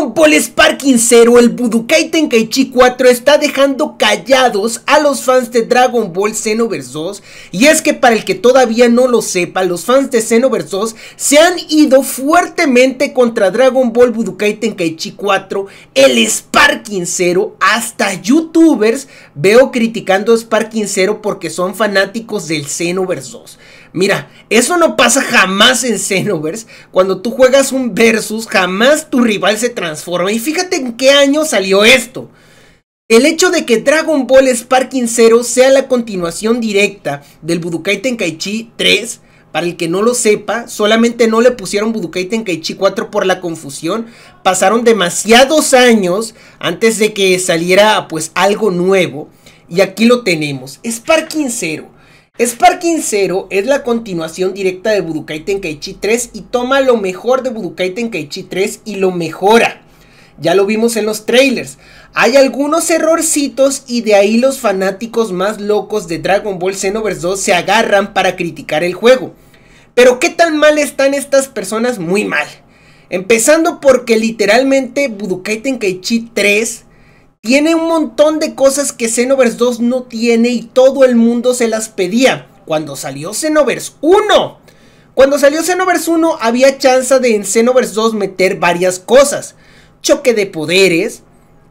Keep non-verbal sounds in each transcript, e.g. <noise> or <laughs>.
Dragon Ball Sparking Zero, el Budokai Tenkaichi 4 está dejando callados a los fans de Dragon Ball Xenoverse 2 y es que para el que todavía no lo sepa, los fans de Xenoverse 2 se han ido fuertemente contra Dragon Ball Budokai Tenkaichi 4, el Sparking 0. hasta youtubers veo criticando Sparking 0 porque son fanáticos del Xenoverse 2. Mira, eso no pasa jamás en Xenoverse. Cuando tú juegas un versus, jamás tu rival se transforma. Y fíjate en qué año salió esto. El hecho de que Dragon Ball Sparking Zero sea la continuación directa del Budokai Tenkaichi 3, para el que no lo sepa, solamente no le pusieron Budokai Tenkaichi 4 por la confusión. Pasaron demasiados años antes de que saliera pues algo nuevo. Y aquí lo tenemos, Sparking Zero Sparking 0 es la continuación directa de Budokai Tenkaichi 3 y toma lo mejor de Budokai Tenkaichi 3 y lo mejora. Ya lo vimos en los trailers. Hay algunos errorcitos y de ahí los fanáticos más locos de Dragon Ball Xenoverse 2 se agarran para criticar el juego. Pero qué tan mal están estas personas, muy mal. Empezando porque literalmente Budokai Tenkaichi 3 tiene un montón de cosas que Xenoverse 2 no tiene y todo el mundo se las pedía. Cuando salió Xenoverse 1. Cuando salió Xenoverse 1 había chance de en Xenoverse 2 meter varias cosas. Choque de poderes,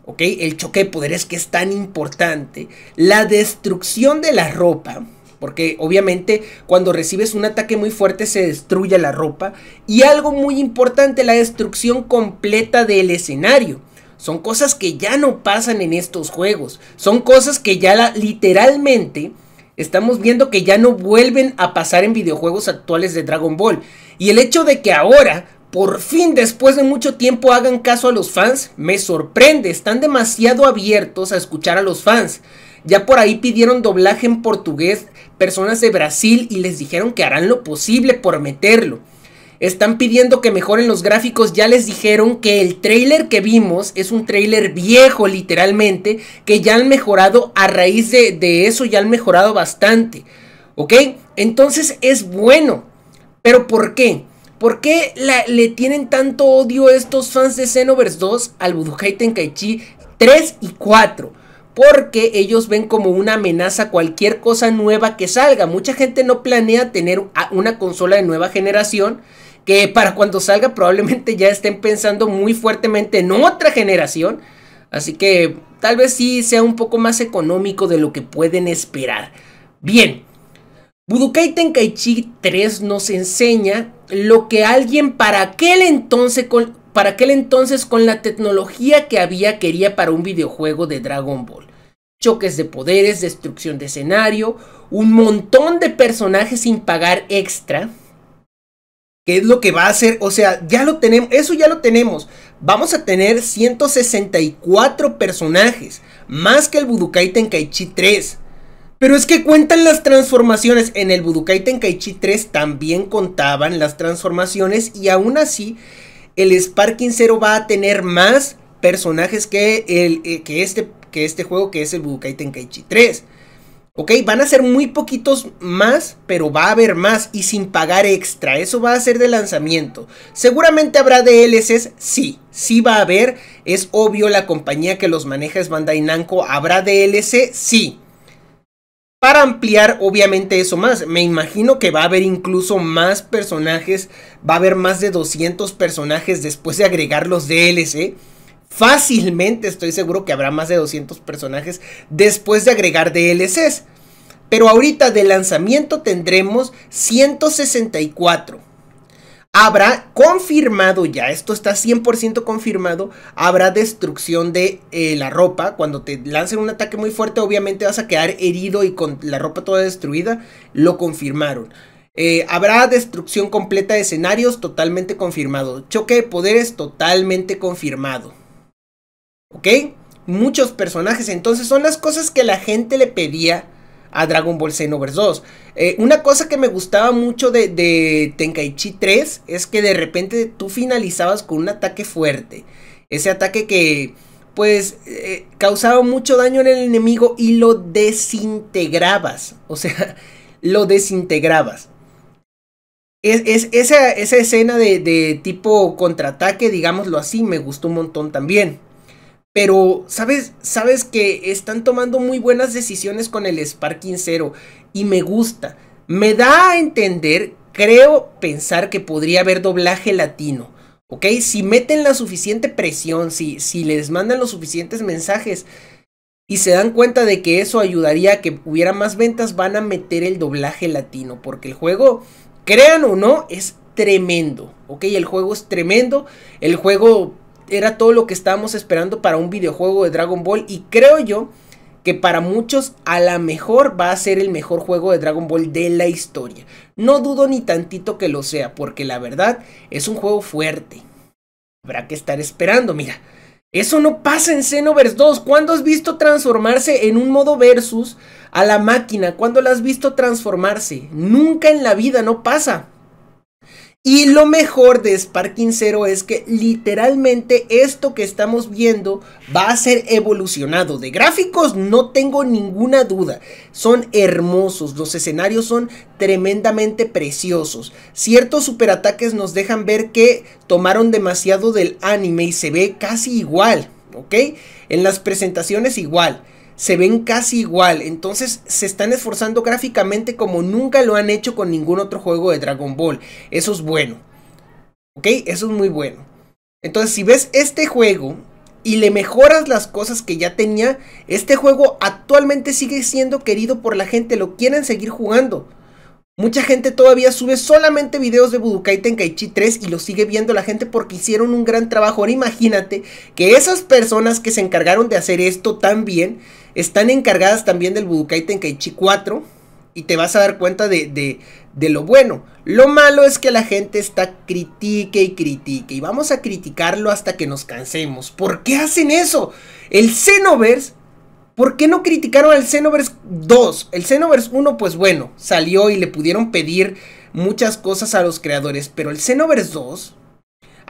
¿ok? El choque de poderes que es tan importante. La destrucción de la ropa. Porque obviamente cuando recibes un ataque muy fuerte se destruye la ropa. Y algo muy importante, la destrucción completa del escenario. Son cosas que ya no pasan en estos juegos. Son cosas que ya literalmente estamos viendo que ya no vuelven a pasar en videojuegos actuales de Dragon Ball. Y el hecho de que ahora, por fin después de mucho tiempo, hagan caso a los fans, me sorprende. Están demasiado abiertos a escuchar a los fans. Ya por ahí pidieron doblaje en portugués personas de Brasil y les dijeron que harán lo posible por meterlo. Están pidiendo que mejoren los gráficos. Ya les dijeron que el trailer que vimos es un trailer viejo literalmente. Que ya han mejorado a raíz de, eso. Ya han mejorado bastante. ¿Ok? Entonces es bueno. Pero ¿por qué? ¿Por qué le tienen tanto odio estos fans de Xenoverse 2 al Budokai Tenkaichi 3 y 4? Porque ellos ven como una amenaza cualquier cosa nueva que salga. Mucha gente no planea tener una consola de nueva generación que para cuando salga probablemente ya estén pensando muy fuertemente en otra generación. Así que tal vez sí sea un poco más económico de lo que pueden esperar. Bien, Budokai Tenkaichi 3 nos enseña lo que alguien para aquel entonces con, para aquel entonces con la tecnología que había quería para un videojuego de Dragon Ball. Choques de poderes, destrucción de escenario, un montón de personajes sin pagar extra, que es lo que va a hacer, o sea, ya lo tenemos, eso ya lo tenemos. Vamos a tener 164 personajes, más que el Budokai Tenkaichi 3. Pero es que cuentan las transformaciones. En el Budokai Tenkaichi 3 también contaban las transformaciones y aún así el Sparking 0 va a tener más personajes que, el, eh, que, este, que este juego que es el Budokai Tenkaichi 3. Ok, van a ser muy poquitos más, pero va a haber más y sin pagar extra. Eso va a ser de lanzamiento. Seguramente habrá DLCs, sí, sí va a haber. Es obvio la compañía que los maneja es Bandai Namco. ¿Habrá DLC? Sí. Para ampliar obviamente eso más, me imagino que va a haber incluso más personajes, va a haber más de 200 personajes después de agregar los DLC. Fácilmente estoy seguro que habrá más de 200 personajes después de agregar DLCs. Pero ahorita de lanzamiento tendremos 164. Habrá confirmado ya, esto está 100% confirmado, habrá destrucción de eh, la ropa. Cuando te lancen un ataque muy fuerte, obviamente vas a quedar herido y con la ropa toda destruida. Lo confirmaron. Eh, habrá destrucción completa de escenarios, totalmente confirmado. Choque de poderes, totalmente confirmado. ¿Ok? Muchos personajes. Entonces son las cosas que la gente le pedía a Dragon Ball Xenoverse eh, 2. una cosa que me gustaba mucho de, Tenkaichi 3 es que de repente tú finalizabas con un ataque fuerte. Ese ataque que pues eh, causaba mucho daño en el enemigo y lo desintegrabas. O sea, <laughs> lo desintegrabas. Es, esa, escena de tipo contraataque, digámoslo así, me gustó un montón también. Pero, ¿sabes? Sabes que están tomando muy buenas decisiones con el Sparking Zero y me gusta. Me da a entender, creo pensar que podría haber doblaje latino. ¿Ok? Si meten la suficiente presión, si, si les mandan los suficientes mensajes y se dan cuenta de que eso ayudaría a que hubiera más ventas, van a meter el doblaje latino. Porque el juego, crean o no, es tremendo. ¿Ok? El juego es tremendo. El juego era todo lo que estábamos esperando para un videojuego de Dragon Ball y creo yo que para muchos a la mejor va a ser el mejor juego de Dragon Ball de la historia. No dudo ni tantito que lo sea, porque la verdad es un juego fuerte. Habrá que estar esperando, mira. Eso no pasa en Xenoverse 2. ¿Cuándo has visto transformarse en un modo versus a la máquina? ¿Cuándo la has visto transformarse? Nunca en la vida, no pasa. Y lo mejor de Sparking Zero es que literalmente esto que estamos viendo va a ser evolucionado. De gráficos no tengo ninguna duda. Son hermosos, los escenarios son tremendamente preciosos. Ciertos superataques nos dejan ver que tomaron demasiado del anime y se ve casi igual, ¿ok? En las presentaciones igual se ven casi igual, entonces se están esforzando gráficamente como nunca lo han hecho con ningún otro juego de Dragon Ball. Eso es bueno. ¿Ok? Eso es muy bueno. Entonces, si ves este juego y le mejoras las cosas que ya tenía, este juego actualmente sigue siendo querido por la gente, lo quieren seguir jugando. Mucha gente todavía sube solamente videos de Budokai Tenkaichi 3 y lo sigue viendo la gente porque hicieron un gran trabajo. Ahora imagínate que esas personas que se encargaron de hacer esto tan bien están encargadas también del Budokai Tenkaichi 4 y te vas a dar cuenta de, de, lo bueno. Lo malo es que la gente está critique y critique y vamos a criticarlo hasta que nos cansemos. ¿Por qué hacen eso? El Xenoverse, ¿por qué no criticaron al Xenoverse 2? El Xenoverse 1, pues bueno, salió y le pudieron pedir muchas cosas a los creadores, pero el Xenoverse 2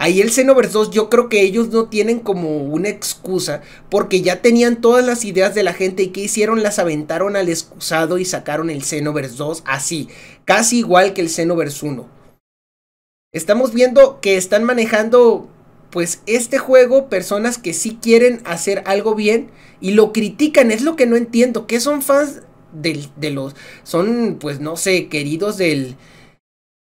Ahí el Xenoverse 2 yo creo que ellos no tienen como una excusa porque ya tenían todas las ideas de la gente y que hicieron las aventaron al excusado y sacaron el Xenoverse 2 así, casi igual que el Xenoverse 1. Estamos viendo que están manejando pues este juego personas que sí quieren hacer algo bien y lo critican, es lo que no entiendo, que son fans de los, son pues no sé, queridos del,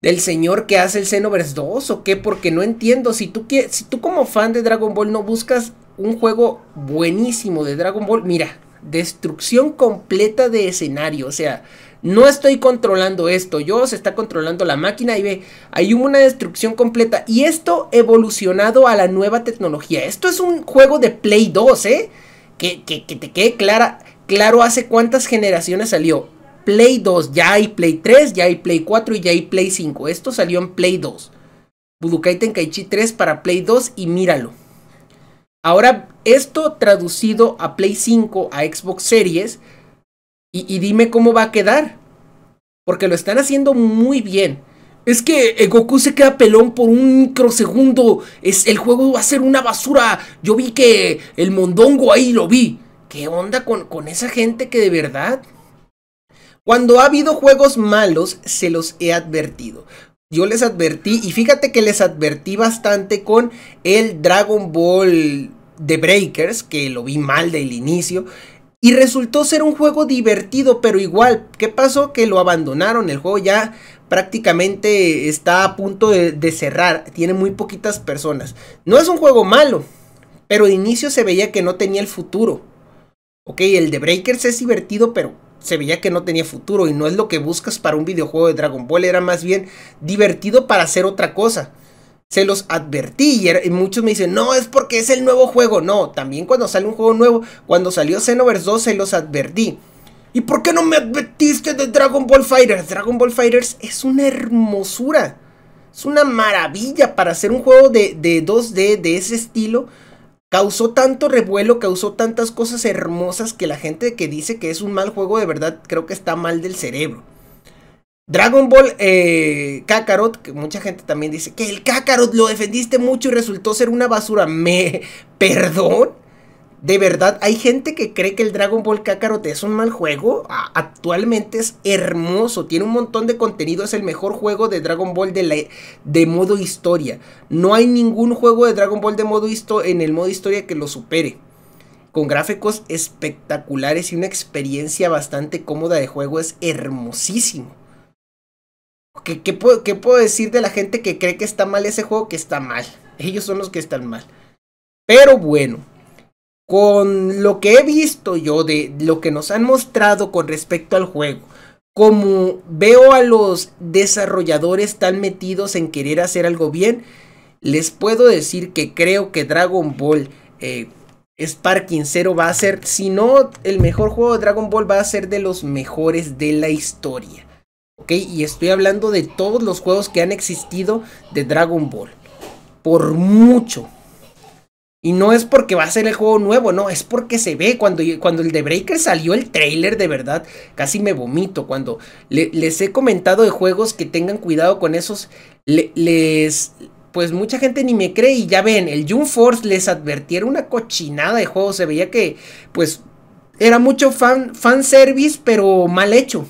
del señor que hace el Xenoverse 2 o qué, porque no entiendo. Si tú, si tú como fan de Dragon Ball no buscas un juego buenísimo de Dragon Ball, mira, destrucción completa de escenario, o sea... No estoy controlando esto, yo se está controlando la máquina y ve, hay una destrucción completa. Y esto evolucionado a la nueva tecnología. Esto es un juego de Play 2, ¿eh? Que, que, te quede clara, claro hace cuántas generaciones salió. Play 2, ya hay Play 3, ya hay Play 4 y ya hay Play 5. Esto salió en Play 2. Budokai Tenkaichi 3 para Play 2 y míralo. Ahora, esto traducido a Play 5, a Xbox Series, y, dime cómo va a quedar. Porque lo están haciendo muy bien. Es que eh, Goku se queda pelón por un microsegundo. Es, el juego va a ser una basura. Yo vi que el mondongo ahí lo vi. ¿Qué onda con esa gente que de verdad cuando ha habido juegos malos, se los he advertido. Yo les advertí, y fíjate que les advertí bastante con el Dragon Ball The Breakers, que lo vi mal del inicio. Y resultó ser un juego divertido, pero igual, ¿qué pasó? Que lo abandonaron, el juego ya prácticamente está a punto de, cerrar, tiene muy poquitas personas. No es un juego malo, pero de inicio se veía que no tenía el futuro. Ok, el de Breakers es divertido, pero se veía que no tenía futuro y no es lo que buscas para un videojuego de Dragon Ball, era más bien divertido para hacer otra cosa. Se los advertí y, muchos me dicen, no, es porque es el nuevo juego. No, también cuando sale un juego nuevo, cuando salió Xenoverse 2 se los advertí. ¿Y por qué no me advertiste de Dragon Ball Fighters? Dragon Ball Fighters es una hermosura. Es una maravilla para hacer un juego de, de 2D de ese estilo causó tanto revuelo, causó tantas cosas hermosas que la gente que dice que es un mal juego de verdad creo que está mal del cerebro. Dragon Ball eh, Kakarot, que mucha gente también dice que el Kakarot lo defendiste mucho y resultó ser una basura. ¿Me <laughs> perdón? ¿De verdad hay gente que cree que el Dragon Ball Kakarot es un mal juego? actualmente es hermoso, tiene un montón de contenido, es el mejor juego de Dragon Ball de, modo historia. No hay ningún juego de Dragon Ball de modo en el modo historia que lo supere. Con gráficos espectaculares y una experiencia bastante cómoda de juego, es hermosísimo. ¿Qué puedo decir de la gente que cree que está mal ese juego? Que está mal. Ellos son los que están mal. Pero bueno, con lo que he visto yo de lo que nos han mostrado con respecto al juego, como veo a los desarrolladores tan metidos en querer hacer algo bien, les puedo decir que creo que Dragon Ball eh, Sparking Zero va a ser, si no el mejor juego de Dragon Ball, va a ser de los mejores de la historia. ¿Ok? Y estoy hablando de todos los juegos que han existido de Dragon Ball. Por mucho, y no es porque va a ser el juego nuevo, no, es porque se ve. Cuando, cuando el de Breaker salió el trailer, de verdad, casi me vomito. Cuando les he comentado de juegos que tengan cuidado con esos, les. Pues mucha gente ni me cree. Y ya ven, el June Force les advirtiera una cochinada de juego. Se veía que, pues, era mucho fan, fan service, pero mal hecho.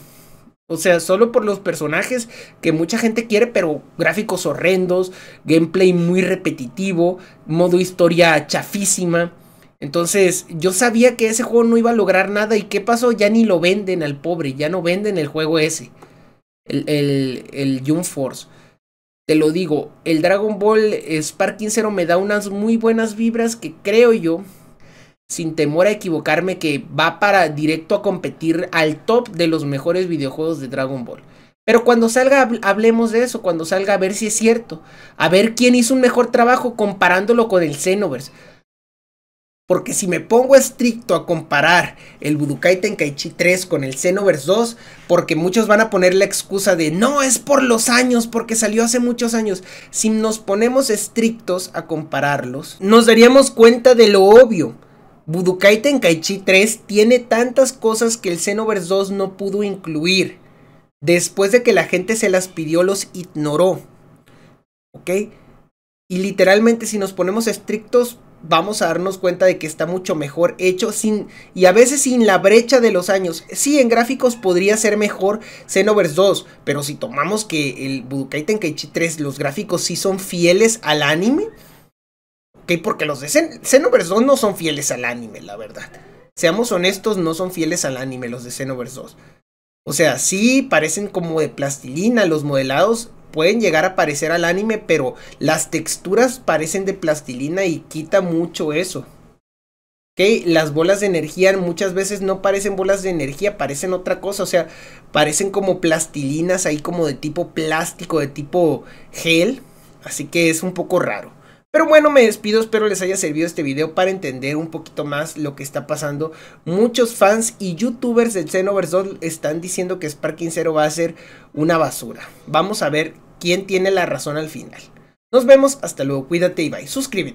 O sea, solo por los personajes que mucha gente quiere, pero gráficos horrendos, gameplay muy repetitivo, modo historia chafísima. Entonces, yo sabía que ese juego no iba a lograr nada y qué pasó, ya ni lo venden al pobre, ya no venden el juego ese, el, el, Jump Force. Te lo digo, el Dragon Ball Sparking Zero me da unas muy buenas vibras que creo yo sin temor a equivocarme, que va para directo a competir al top de los mejores videojuegos de Dragon Ball. Pero cuando salga hablemos de eso, cuando salga a ver si es cierto, a ver quién hizo un mejor trabajo comparándolo con el Xenoverse. Porque si me pongo estricto a comparar el Budokai Tenkaichi 3 con el Xenoverse 2, porque muchos van a poner la excusa de no es por los años, porque salió hace muchos años. Si nos ponemos estrictos a compararlos, nos daríamos cuenta de lo obvio Budokai Tenkaichi 3 tiene tantas cosas que el Xenoverse 2 no pudo incluir. Después de que la gente se las pidió, los ignoró. ¿Ok? Y literalmente si nos ponemos estrictos, vamos a darnos cuenta de que está mucho mejor hecho sin y a veces sin la brecha de los años. Sí, en gráficos podría ser mejor Xenoverse 2, pero si tomamos que el Budokai Tenkaichi 3 los gráficos sí son fieles al anime, porque los de Xenoverse 2 no son fieles al anime, la verdad. Seamos honestos, no son fieles al anime los de Xenoverse 2. O sea, sí parecen como de plastilina los modelados, pueden llegar a parecer al anime, pero las texturas parecen de plastilina y quita mucho eso. ¿Okay? Las bolas de energía muchas veces no parecen bolas de energía, parecen otra cosa, o sea, parecen como plastilinas ahí como de tipo plástico, de tipo gel, así que es un poco raro. Pero bueno, me despido, espero les haya servido este video para entender un poquito más lo que está pasando. Muchos fans y youtubers del Xenoverse 2 están diciendo que Sparking Zero va a ser una basura. Vamos a ver quién tiene la razón al final. Nos vemos, hasta luego, cuídate y bye, suscríbete.